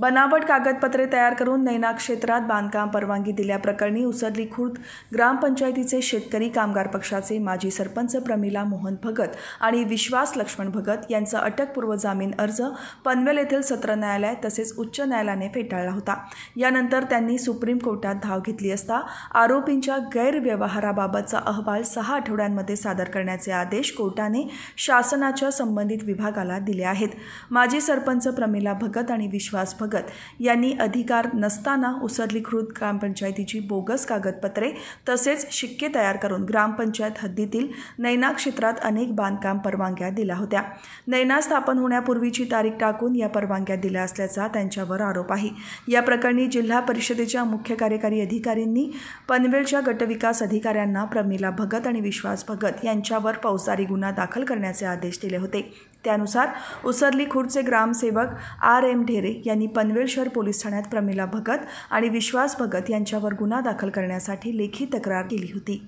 बनावट कागदपत्रे तयार करून नैना क्षेत्रात बांधकाम परवानगी दिल्याप्रकरणी उसरली खुर्द ग्रामपंचायतीचे शेतकरी कामगार पक्षाचे माजी सरपंच प्रमिला मोहन भगत आणि विश्वास लक्ष्मण भगत यांचा अटकपूर्व जामीन अर्ज पनवेल येथील सत्र न्यायालय तसेच उच्च न्यायालयाने फेटाळला होता यानंतर त्यांनी सुप्रीम कोर्टात धाव घेतली असता आरोपींच्या गैरव्यवहाराबाबतचा अहवाल सहा आठवड्यांमध्ये सादर करण्याचे आदेश कोर्टाने शासनाच्या संबंधित विभागाला दिले आहेत माजी सरपंच प्रमिला भगत आणि विश्वास भगत यांनी अधिकार नसताना उसरलीकृत ग्रामपंचायतीची बोगस कागदपत्रे तसेच शिक्के तयार करून ग्रामपंचायत हद्दीतील नैना क्षेत्रात अनेक बांधकाम परवानग्या दिल्या होत्या नैना स्थापन होण्यापूर्वीची तारीख टाकून या परवानग्या दिल्या असल्याचा त्यांच्यावर आरोप आहे या प्रकरणी जिल्हा परिषदेच्या मुख्य कार्यकारी अधिकाऱ्यांनी पनवेलच्या गटविकास अधिकाऱ्यांना प्रमिला भगत आणि विश्वास भगत यांच्यावर फौजदारी गुन्हा दाखल करण्याचे आदेश दिले होते त्यानुसार उसरली खुर्दचे ग्रामसेवक आर एम ढेरे यांनी पनवेल शहर पोलीस ठाण्यात प्रमिला भगत आणि विश्वास भगत यांच्यावर गुन्हा दाखल करण्यासाठी लेखी तक्रार केली होती